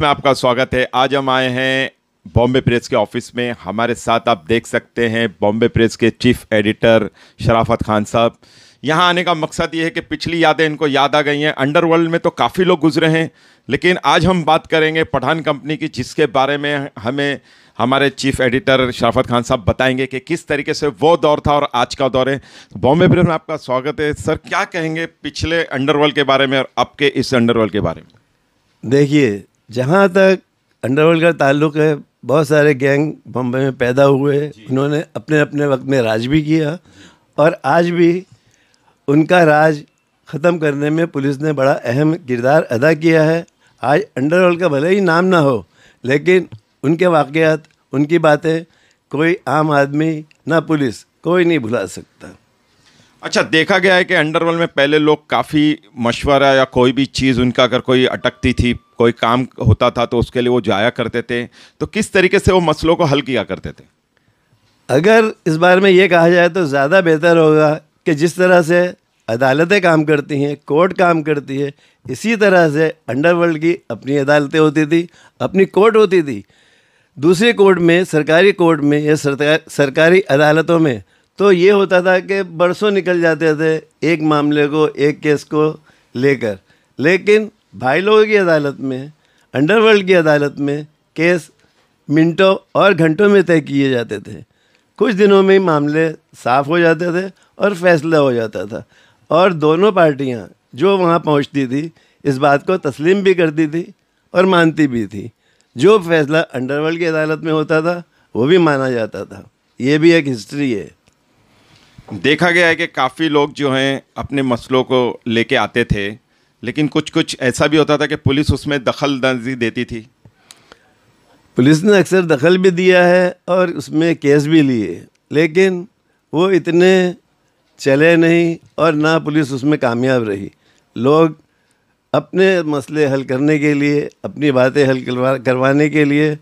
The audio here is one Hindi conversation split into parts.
में आपका स्वागत है आज हम आए हैं बॉम्बे प्रेस के ऑफिस में हमारे साथ आप देख सकते हैं बॉम्बे प्रेस के चीफ एडिटर शराफत खान साहब यहाँ आने का मकसद ये है कि पिछली यादें इनको याद आ गई हैं अंडरवर्ल्ड में तो काफ़ी लोग गुजरे हैं लेकिन आज हम बात करेंगे पठान कंपनी की जिसके बारे में हमें हमारे चीफ एडिटर शराफत खान साहब बताएंगे कि किस तरीके से वो दौर था और आज का दौर है बॉम्बे प्रेस में आपका स्वागत है सर क्या कहेंगे पिछले अंडरवर्ल्ड के बारे में और आपके इस अंडरवर्ल्ड के बारे में देखिए जहाँ तक अंडरवर्ल्ड का ताल्लुक है बहुत सारे गैंग बम्बई में पैदा हुए उन्होंने अपने अपने वक्त में राज भी किया और आज भी उनका राज ख़त्म करने में पुलिस ने बड़ा अहम किरदार अदा किया है आज अंडरवर्ल्ड का भले ही नाम ना हो लेकिन उनके वाक़ात उनकी बातें कोई आम आदमी ना पुलिस कोई नहीं भुला सकता अच्छा देखा गया है कि अंडरवर्ल्ड में पहले लोग काफ़ी मशवरा या कोई भी चीज़ उनका अगर कोई अटकती थी कोई काम होता था तो उसके लिए वो जाया करते थे तो किस तरीके से वो मसलों को हल किया करते थे अगर इस बारे में ये कहा जाए तो ज़्यादा बेहतर होगा कि जिस तरह से अदालतें काम करती हैं कोर्ट काम करती है इसी तरह से अंडरवर्ल्ड की अपनी अदालतें होती थी अपनी कोर्ट होती थी दूसरे कोर्ट में सरकारी कोर्ट में या सरकारी अदालतों में तो ये होता था कि बरसों निकल जाते थे एक मामले को एक केस को लेकर लेकिन भाई लोगों की अदालत में अंडरवर्ल्ड की अदालत में केस मिनटों और घंटों में तय किए जाते थे कुछ दिनों में ही मामले साफ हो जाते थे और फैसला हो जाता था और दोनों पार्टियां जो वहां पहुंचती थी इस बात को तस्लीम भी करती थी और मानती भी थी जो फैसला अंडरवर्ल्ड की अदालत में होता था वो भी माना जाता था ये भी एक हिस्ट्री है देखा गया है कि काफ़ी लोग जो हैं अपने मसलों को लेके आते थे लेकिन कुछ कुछ ऐसा भी होता था कि पुलिस उसमें दखल दर्जी देती थी पुलिस ने अक्सर दखल भी दिया है और उसमें केस भी लिए लेकिन वो इतने चले नहीं और ना पुलिस उसमें कामयाब रही लोग अपने मसले हल करने के लिए अपनी बातें हल करवा करवाने के लिए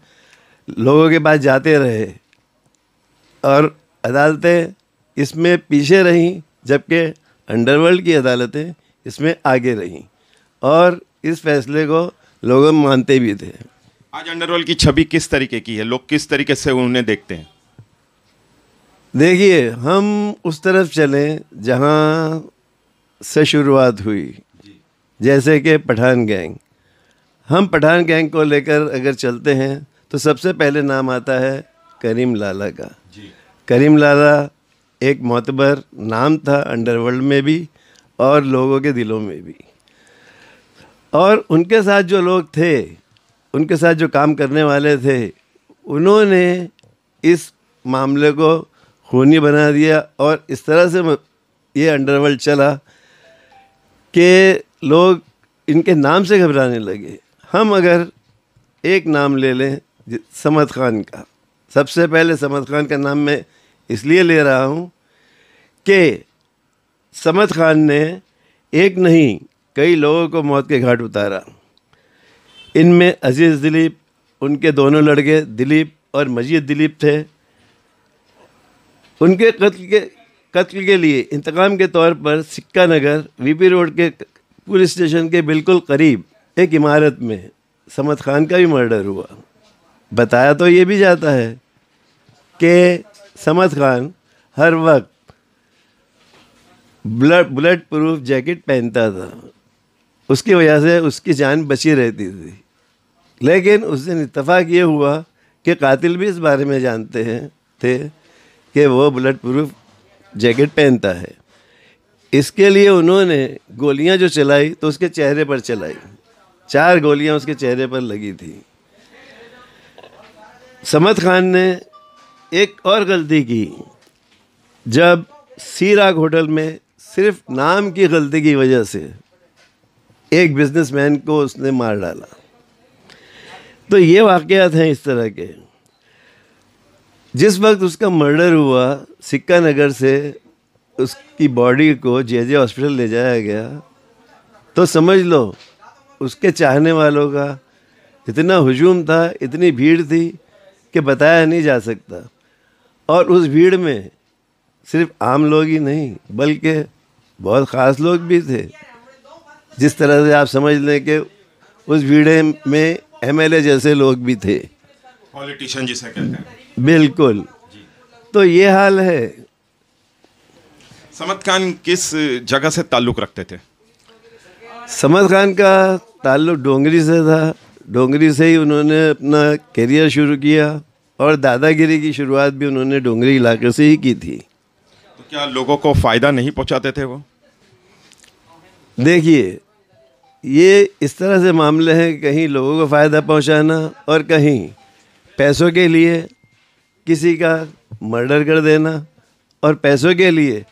लोगों के पास जाते रहे और अदालतें इसमें पीछे रहीं जबकि अंडरवर्ल्ड की अदालतें इसमें आगे रही और इस फैसले को लोग मानते भी थे आज अंडरवर्ल्ड की छवि किस तरीके की है लोग किस तरीके से उन्हें देखते हैं देखिए हम उस तरफ चलें जहाँ से शुरुआत हुई जैसे कि पठान गैंग हम पठान गैंग को लेकर अगर चलते हैं तो सबसे पहले नाम आता है करीम लाला का करीम लाला एक मोतबर नाम था अंडरवर्ल्ड में भी और लोगों के दिलों में भी और उनके साथ जो लोग थे उनके साथ जो काम करने वाले थे उन्होंने इस मामले को खूनी बना दिया और इस तरह से ये अंडरवर्ल्ड चला कि लोग इनके नाम से घबराने लगे हम अगर एक नाम ले लें समद खान का सबसे पहले समद खान का नाम मैं इसलिए ले रहा हूँ कि समद खान ने एक नहीं कई लोगों को मौत के घाट उतारा इनमें अजीज़ दिलीप उनके दोनों लड़के दिलीप और मजीद दिलीप थे उनके कत्ल के कत्ल के लिए इंतकाम के तौर पर सिक्का नगर वीपी रोड के पुलिस स्टेशन के बिल्कुल करीब एक इमारत में समद खान का भी मर्डर हुआ बताया तो ये भी जाता है कि समद खान हर वक्त ब्लड बुलेट प्रूफ जैकेट पहनता था उसकी वजह से उसकी जान बची रहती थी लेकिन उस दिन इतफाक़ ये हुआ कि कातिल भी इस बारे में जानते हैं थे कि वो बुलेट प्रूफ जैकेट पहनता है इसके लिए उन्होंने गोलियां जो चलाई तो उसके चेहरे पर चलाई चार गोलियां उसके चेहरे पर लगी थी समत खान ने एक और गलती की जब सीराग होटल में सिर्फ नाम की गलती की वजह से एक बिजनेसमैन को उसने मार डाला तो ये वाकयात हैं इस तरह के जिस वक्त उसका मर्डर हुआ सिक्का नगर से उसकी बॉडी को जे जे हॉस्पिटल ले जाया गया तो समझ लो उसके चाहने वालों का इतना हजूम था इतनी भीड़ थी कि बताया नहीं जा सकता और उस भीड़ में सिर्फ आम लोग ही नहीं बल्कि बहुत ख़ास लोग भी थे जिस तरह से आप समझ लें कि उस भीड़े में एमएलए जैसे लोग भी थे पॉलिटिशियन जिसे कहते हैं बिल्कुल तो ये हाल है समद खान किस जगह से ताल्लुक़ रखते थे समद खान का ताल्लुक डोंगरी से था डोंगरी से ही उन्होंने अपना करियर शुरू किया और दादागिरी की शुरुआत भी उन्होंने डोंगरी इलाके से ही की थी तो क्या लोगों को फ़ायदा नहीं पहुंचाते थे वो देखिए ये इस तरह से मामले हैं कहीं लोगों को फ़ायदा पहुंचाना और कहीं पैसों के लिए किसी का मर्डर कर देना और पैसों के लिए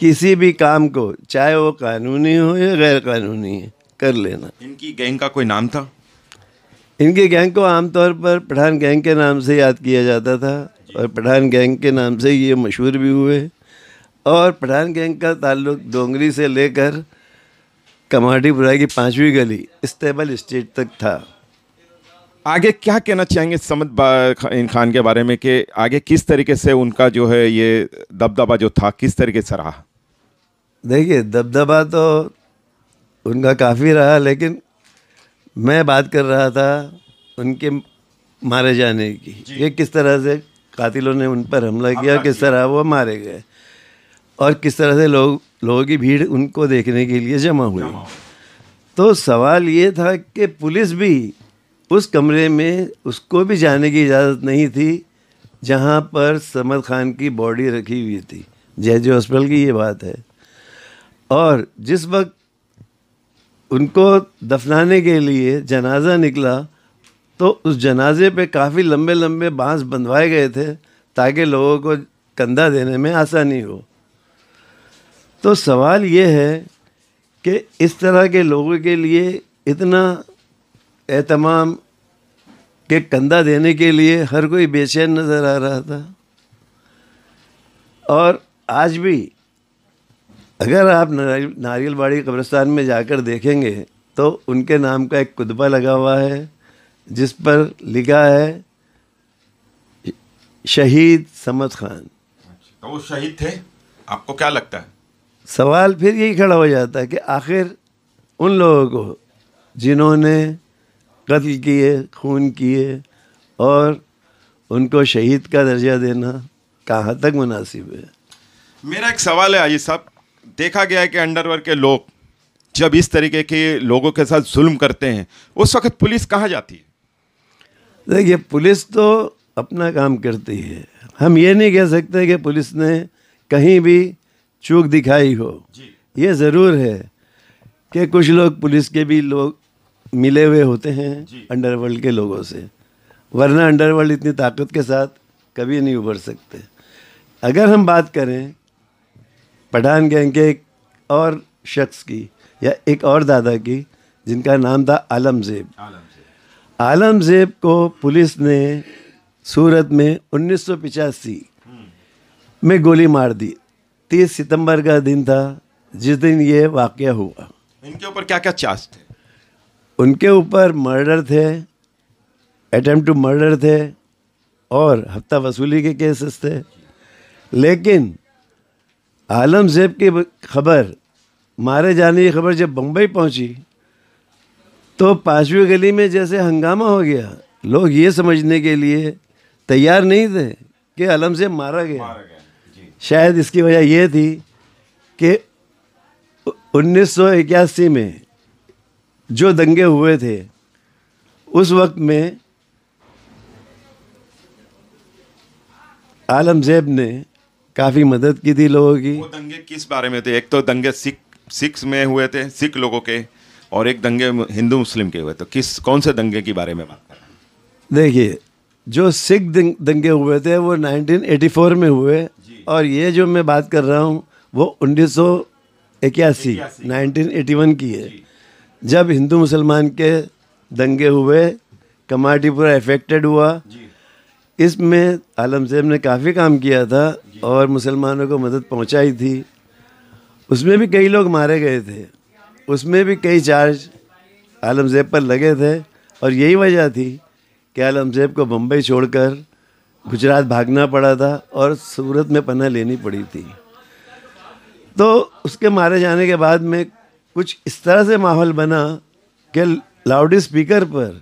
किसी भी काम को चाहे वो कानूनी हो या गैर कानूनी है कर लेना इनकी गैंग का कोई नाम था इनकी गैंग को आमतौर पर पठान गैंग के नाम से याद किया जाता था और पठान गैंग के नाम से ये मशहूर भी हुए और पठान गैंग का ताल्लुक डोंगरी से लेकर कमाटीपुरा की पांचवी गली स्टेबल स्टेट तक था आगे क्या कहना चाहेंगे समद इन खान के बारे में कि आगे किस तरीके से उनका जो है ये दबदबा जो था किस तरीके से रहा देखिए दबदबा तो उनका काफ़ी रहा लेकिन मैं बात कर रहा था उनके मारे जाने की ये किस तरह से कातिलों ने उन पर हमला किया किस तरह वो मारे गए और किस तरह से लोग लोगों की भीड़ उनको देखने के लिए जमा हुई तो सवाल ये था कि पुलिस भी उस कमरे में उसको भी जाने की इजाज़त नहीं थी जहाँ पर समद खान की बॉडी रखी हुई थी जे हॉस्पिटल की ये बात है और जिस वक्त उनको दफनाने के लिए जनाजा निकला तो उस जनाजे पे काफ़ी लंबे लंबे बांस बंधवाए गए थे ताकि लोगों को कंधा देने में आसानी हो तो सवाल ये है कि इस तरह के लोगों के लिए इतना एहतमाम के कंधा देने के लिए हर कोई बेचैन नज़र आ रहा था और आज भी अगर आप नारियलबाड़ी कब्रस्तान में जाकर देखेंगे तो उनके नाम का एक कुतबा लगा हुआ है जिस पर लिखा है शहीद समद खान अच्छा, तो वो शहीद थे आपको क्या लगता है सवाल फिर यही खड़ा हो जाता है कि आखिर उन लोगों को जिन्होंने कत्ल किए खून किए और उनको शहीद का दर्जा देना कहाँ तक मुनासिब है मेरा एक सवाल है आइए साहब देखा गया है कि अंडरवर के लोग जब इस तरीके के लोगों के साथ जुल्म करते हैं उस वक्त पुलिस कहाँ जाती है देखिए पुलिस तो अपना काम करती है हम ये नहीं कह सकते कि पुलिस ने कहीं भी चूक दिखाई हो ये ज़रूर है कि कुछ लोग पुलिस के भी लोग मिले हुए होते हैं अंडरवर्ल्ड के लोगों से वरना अंडरवर्ल्ड इतनी ताकत के साथ कभी नहीं उभर सकते अगर हम बात करें पठान गैंग के एक और शख्स की या एक और दादा की जिनका नाम था आलम जेब आलम जेब को पुलिस ने सूरत में उन्नीस हम्म। में गोली मार दी तीस सितंबर का दिन था जिस दिन ये वाक़ हुआ इनके ऊपर क्या क्या चार्ज थे उनके ऊपर मर्डर थे अटैम्प्ट टू मर्डर थे और हफ्ता वसूली के केसेस थे लेकिन आलम जेब की खबर मारे जाने की खबर जब बम्बई पहुंची तो पांचवी गली में जैसे हंगामा हो गया लोग ये समझने के लिए तैयार नहीं थे कि आलम जेब मारा गया, मारा गया। शायद इसकी वजह यह थी कि 1981 में जो दंगे हुए थे उस वक्त में आलम जेब ने काफ़ी मदद की थी लोगों की वो दंगे किस बारे में थे एक तो दंगे सिख सिख्स में हुए थे सिख लोगों के और एक दंगे हिंदू मुस्लिम के हुए तो किस कौन से दंगे के बारे में बात कर देखिए जो सिख दंगे हुए थे वो 1984 में हुए और ये जो मैं बात कर रहा हूँ वो उन्नीस सौ इक्यासी नाइनटीन एटी वन की है जब हिंदू मुसलमान के दंगे हुए कमाटी पूरा अफेक्टेड हुआ इसमें आलम सेब ने काफ़ी काम किया था और मुसलमानों को मदद पहुंचाई थी उसमें भी कई लोग मारे गए थे उसमें भी कई चार्ज आलम सेब पर लगे थे और यही वजह थी कि आलम सेब को बम्बई छोड़कर गुजरात भागना पड़ा था और सूरत में पन्ना लेनी पड़ी थी तो उसके मारे जाने के बाद में कुछ इस तरह से माहौल बना कि लाउड स्पीकर पर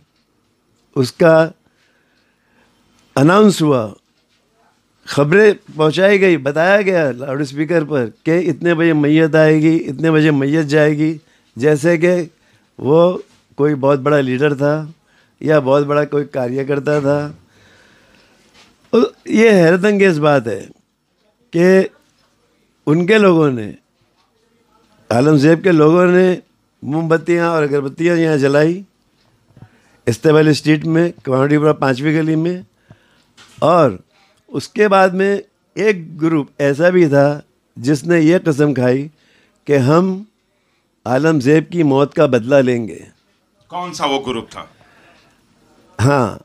उसका अनाउंस हुआ खबरें पहुंचाई गई बताया गया लाउड स्पीकर पर कि इतने बजे मैयत आएगी इतने बजे मैयत जाएगी जैसे कि वो कोई बहुत बड़ा लीडर था या बहुत बड़ा कोई कार्यकर्ता था ये हैरत अंगेज बात है कि उनके लोगों ने आलम के लोगों ने मोमबत्तियाँ और अगरबत्तियाँ यहाँ जलाई इस्तेमाल स्ट्रीट में कमांडीपुरा पाँचवीं गली में और उसके बाद में एक ग्रुप ऐसा भी था जिसने ये कसम खाई कि हम आलम की मौत का बदला लेंगे कौन सा वो ग्रुप था हाँ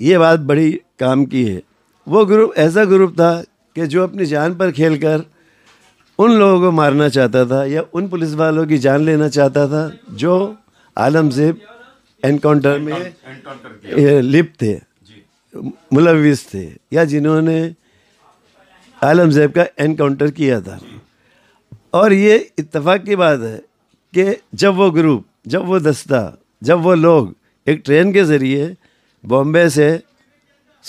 ये बात बड़ी काम की है वो ग्रुप ऐसा ग्रुप था कि जो अपनी जान पर खेल कर उन लोगों को मारना चाहता था या उन पुलिस वालों की जान लेना चाहता था जो आलम से एनकाउंटर में लिप्त थे मुलविस थे या जिन्होंने आलम जैब का एनकाउंटर किया था और ये इत्तेफाक की बात है कि जब वो ग्रुप जब वो दस्ता जब वो लोग एक ट्रेन के ज़रिए बॉम्बे से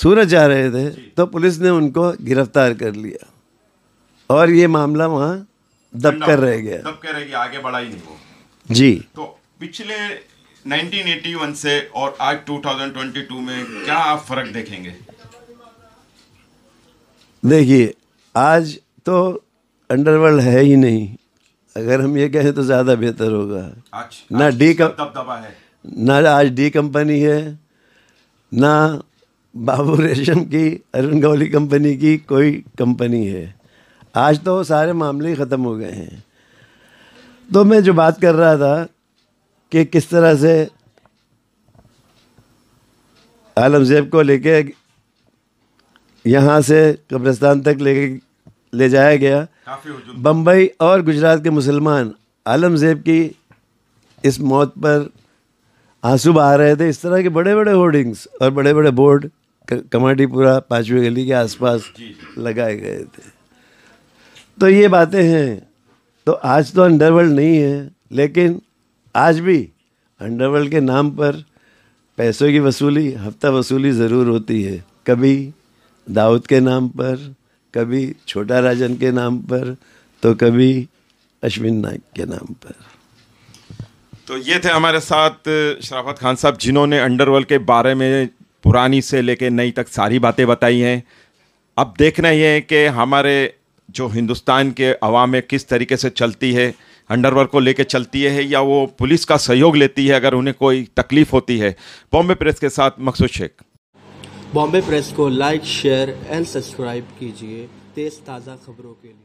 सूरत जा रहे थे तो पुलिस ने उनको गिरफ्तार कर लिया और ये मामला वहाँ दब कर रह गया दब कर रह गया आगे बढ़ा ही नहीं वो जी तो पिछले 1981 से और आज 2022 में क्या आप फर्क देखेंगे देखिए आज तो अंडरवर्ल्ड है ही नहीं अगर हम ये कहें तो ज़्यादा बेहतर होगा आज, ना डी कम ना आज डी कंपनी है ना बाबू रेशम की अरुण गौली कंपनी की कोई कंपनी है आज तो सारे मामले ही ख़त्म हो गए हैं तो मैं जो बात कर रहा था कि किस तरह से आलम जैब को लेके यहाँ से कब्रिस्तान तक ले ले जाया गया बम्बई और गुजरात के मुसलमान आलम जैब की इस मौत पर आंसू बहा रहे थे इस तरह के बड़े बड़े होर्डिंग्स और बड़े बड़े बोर्ड कमाडीपुरा पाँचवीं गली के आसपास लगाए गए थे तो ये बातें हैं तो आज तो अंडरवर्ल्ड नहीं है लेकिन आज भी अंडरवर्ल्ड के नाम पर पैसों की वसूली हफ्ता वसूली ज़रूर होती है कभी दाऊद के नाम पर कभी छोटा राजन के नाम पर तो कभी अश्विन नाग के नाम पर तो ये थे हमारे साथ शराफत खान साहब जिन्होंने अंडरवर्ल्ड के बारे में पुरानी से लेके नई तक सारी बातें बताई हैं अब देखना ही है कि हमारे जो हिंदुस्तान के अवाम में किस तरीके से चलती है अंडरवर्ल्ड को लेके चलती है या वो पुलिस का सहयोग लेती है अगर उन्हें कोई तकलीफ होती है बॉम्बे प्रेस के साथ मकसूद शेख बॉम्बे प्रेस को लाइक शेयर एंड सब्सक्राइब कीजिए तेज़ ताज़ा खबरों के लिए